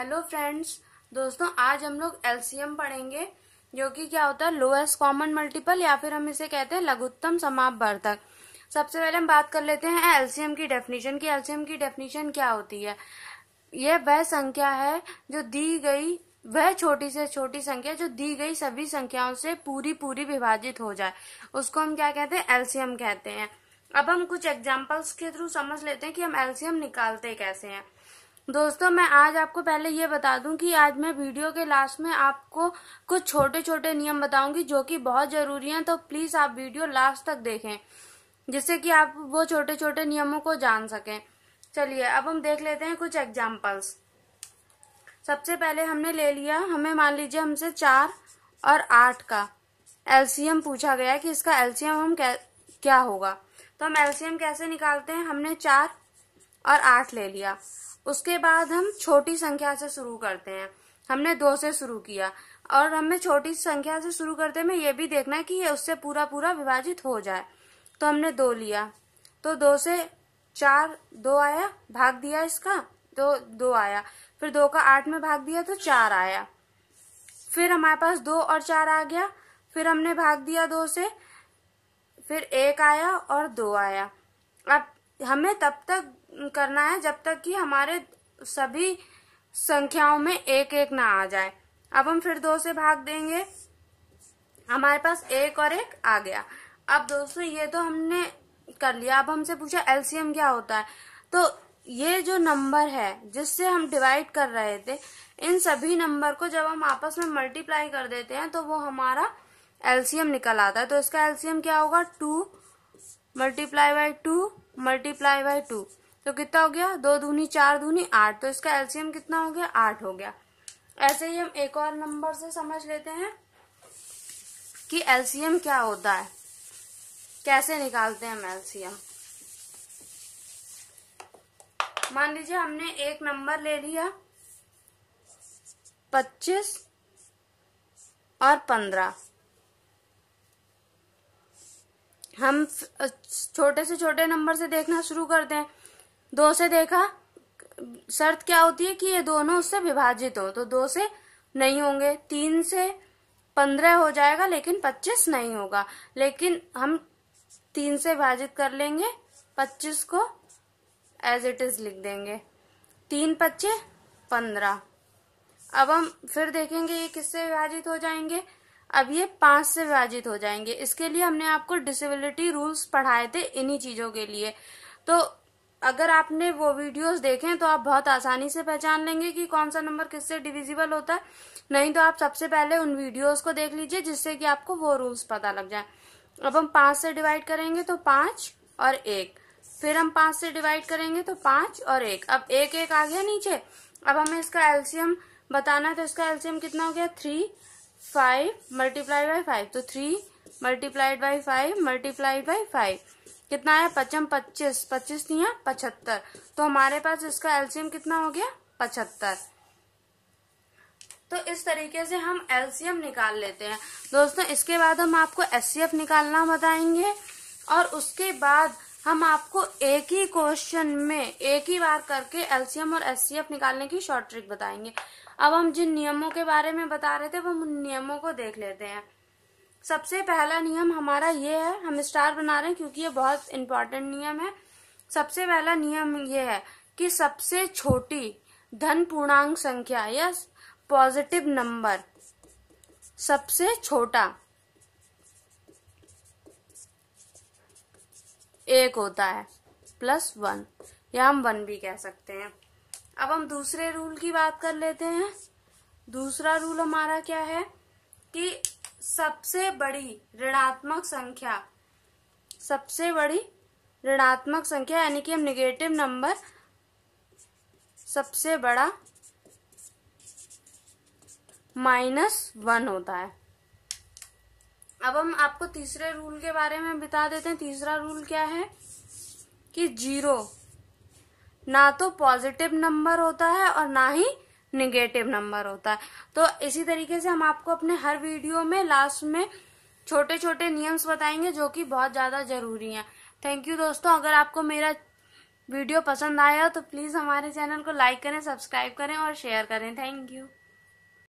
hello friends दोस्तों आज हम लोग एलसीएम पढ़ेंगे जो कि क्या होता है लोएस्ट कॉमन मल्टीपल या फिर हम इसे कहते हैं लघुत्तम समाप वर्धक सबसे पहले हम बात कर लेते हैं एलसीएम की डेफिनेशन की एलसीएम की डेफिनेशन क्या होती है यह वह संख्या है जो दी गई वह छोटी से छोटी संख्या जो दी गई सभी संख्याओं से पूरी पूरी विभाजित हो जाए उसको हम क्या कहते हैं एलसीएम कहते हैं अब हम कुछ एग्जाम्पल्स के थ्रू समझ लेते हैं कि हम एलसीएम निकालते कैसे हैं दोस्तों मैं आज आपको पहले ये बता दूं कि आज मैं वीडियो के लास्ट में आपको कुछ छोटे छोटे नियम बताऊंगी जो कि बहुत जरूरी हैं तो प्लीज आप वीडियो लास्ट तक देखें जिससे कि आप वो छोटे छोटे नियमों को जान सकें चलिए अब हम देख लेते हैं कुछ एग्जाम्पल्स सबसे पहले हमने ले लिया हमें मान लीजिए हमसे चार और आठ का एल्सियम पूछा गया कि इसका एल्सियम हम क्या होगा तो हम एल्सियम कैसे निकालते हैं हमने चार और आठ ले लिया उसके बाद हम छोटी संख्या से शुरू करते हैं हमने दो से शुरू किया और हमें छोटी संख्या से शुरू करते में ये भी देखना है कि ये उससे पूरा पूरा विभाजित हो जाए तो हमने दो लिया तो दो से चार दो आया भाग दिया इसका तो दो आया फिर दो का आठ में भाग दिया तो चार आया फिर हमारे पास दो और चार आ गया फिर हमने भाग दिया दो से फिर एक आया और दो आया अब हमें तब तक करना है जब तक कि हमारे सभी संख्याओं में एक एक ना आ जाए अब हम फिर दो से भाग देंगे हमारे पास एक और एक आ गया अब दोस्तों ये तो हमने कर लिया अब हमसे पूछा एलसीएम क्या होता है तो ये जो नंबर है जिससे हम डिवाइड कर रहे थे इन सभी नंबर को जब हम आपस में मल्टीप्लाई कर देते हैं तो वो हमारा एलसीएम निकल आता है तो इसका एलसीएम क्या होगा two multiply by two multiply by two तो कितना हो गया दो दूनी चार दूनी आठ तो इसका एलसीएम कितना हो गया आठ हो गया ऐसे ही हम एक और नंबर से समझ लेते हैं कि एलसीएम क्या होता है कैसे निकालते हैं हम एलसीएम मान लीजिए हमने एक नंबर ले लिया पच्चीस और पंद्रह हम छोटे से छोटे नंबर से देखना शुरू कर दें दो से देखा शर्त क्या होती है कि ये दोनों उससे विभाजित हो तो दो से नहीं होंगे तीन से पंद्रह हो जाएगा लेकिन पच्चीस नहीं होगा लेकिन हम तीन से विभाजित कर लेंगे पच्चीस को एज इट इज लिख देंगे तीन पच्चे पंद्रह अब हम फिर देखेंगे ये किससे विभाजित हो जाएंगे अब ये पांच से विभाजित हो जाएंगे इसके लिए हमने आपको डिसेबिलिटी रूल्स पढ़ाए थे इन्हीं चीजों के लिए तो अगर आपने वो वीडियोस देखे तो आप बहुत आसानी से पहचान लेंगे कि कौन सा नंबर किससे डिविजिबल होता है नहीं तो आप सबसे पहले उन वीडियोस को देख लीजिए जिससे कि आपको वो रूल्स पता लग जाए अब हम पांच से डिवाइड करेंगे तो पांच और एक फिर हम पांच से डिवाइड करेंगे तो पांच और एक अब एक एक आ गया नीचे अब हमें इसका एल्सियम बताना है तो इसका एल्सियम कितना हो गया three five multiplied by five तो three multiplied by five multiplied by five कितना है पचम पच्चीस पच्चीस नहीं है पचहत्तर तो हमारे पास इसका एल्सियम कितना हो गया पचहत्तर तो इस तरीके से हम एलसीएम निकाल लेते हैं दोस्तों इसके बाद हम आपको एस निकालना बताएंगे और उसके बाद हम आपको एक ही क्वेश्चन में एक ही बार करके एलसीएम और एस निकालने की शॉर्ट ट्रिक बताएंगे अब हम जिन नियमों के बारे में बता रहे थे वो हम उन नियमों को देख लेते हैं सबसे पहला नियम हमारा ये है हम स्टार बना रहे हैं क्योंकि ये बहुत इम्पोर्टेंट नियम है सबसे पहला नियम ये है कि सबसे छोटी धन पूर्णांक संख्या या पॉजिटिव नंबर सबसे छोटा एक होता है प्लस वन या हम वन भी कह सकते हैं अब हम दूसरे रूल की बात कर लेते हैं दूसरा रूल हमारा क्या है कि सबसे बड़ी ऋणात्मक संख्या सबसे बड़ी ऋणात्मक संख्या यानी कि हम निगेटिव नंबर सबसे बड़ा माइनस वन होता है अब हम आपको तीसरे रूल के बारे में बता देते हैं तीसरा रूल क्या है कि जीरो ना तो पॉजिटिव नंबर होता है और ना ही निगेटिव नंबर होता है तो इसी तरीके से हम आपको अपने हर वीडियो में लास्ट में छोटे छोटे नियम्स बताएंगे जो कि बहुत ज़्यादा ज़रूरी हैं थैंक यू दोस्तों अगर आपको मेरा वीडियो पसंद आया तो प्लीज़ हमारे चैनल को लाइक करें सब्सक्राइब करें और शेयर करें थैंक यू